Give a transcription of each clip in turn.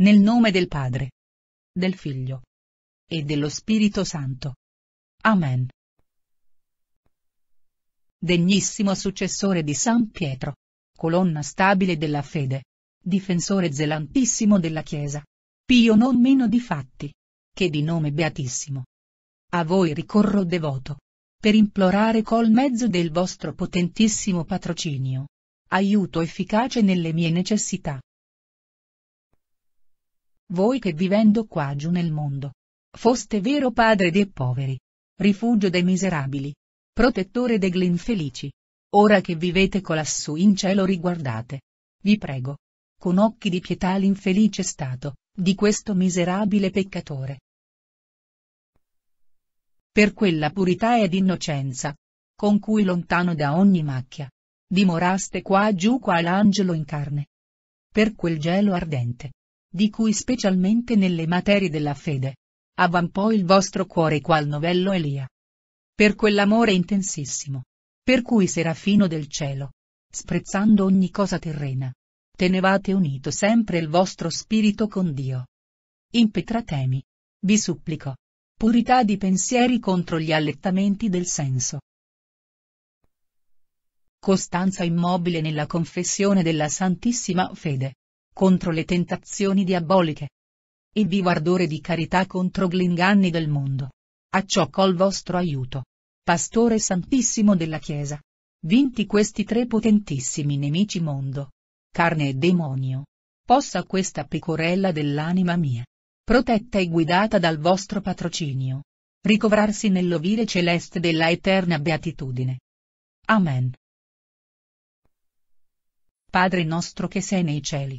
Nel nome del Padre, del Figlio e dello Spirito Santo. Amen. Degnissimo successore di San Pietro, colonna stabile della fede, difensore zelantissimo della Chiesa, pio non meno di fatti, che di nome beatissimo. A voi ricorro devoto, per implorare col mezzo del vostro potentissimo patrocinio, aiuto efficace nelle mie necessità voi che vivendo qua giù nel mondo, foste vero padre dei poveri, rifugio dei miserabili, protettore degli infelici. Ora che vivete colassù in cielo riguardate. Vi prego. Con occhi di pietà l'infelice stato, di questo miserabile peccatore. Per quella purità ed innocenza, con cui lontano da ogni macchia, dimoraste qua giù qua l'angelo in carne. Per quel gelo ardente, di cui specialmente nelle materie della fede. Avvampò il vostro cuore qual novello Elia. Per quell'amore intensissimo. Per cui Serafino del cielo. Sprezzando ogni cosa terrena. Tenevate unito sempre il vostro spirito con Dio. Impetratemi. Vi supplico. Purità di pensieri contro gli allettamenti del senso. Costanza immobile nella confessione della Santissima Fede contro le tentazioni diaboliche. E vivo ardore di carità contro gli inganni del mondo. A ciò col vostro aiuto. Pastore Santissimo della Chiesa. Vinti questi tre potentissimi nemici mondo. Carne e demonio. Possa questa pecorella dell'anima mia. Protetta e guidata dal vostro patrocinio. Ricovrarsi nell'ovile celeste della eterna beatitudine. Amen. Padre nostro che sei nei cieli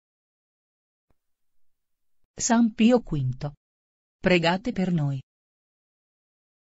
San Pio V. Pregate per noi.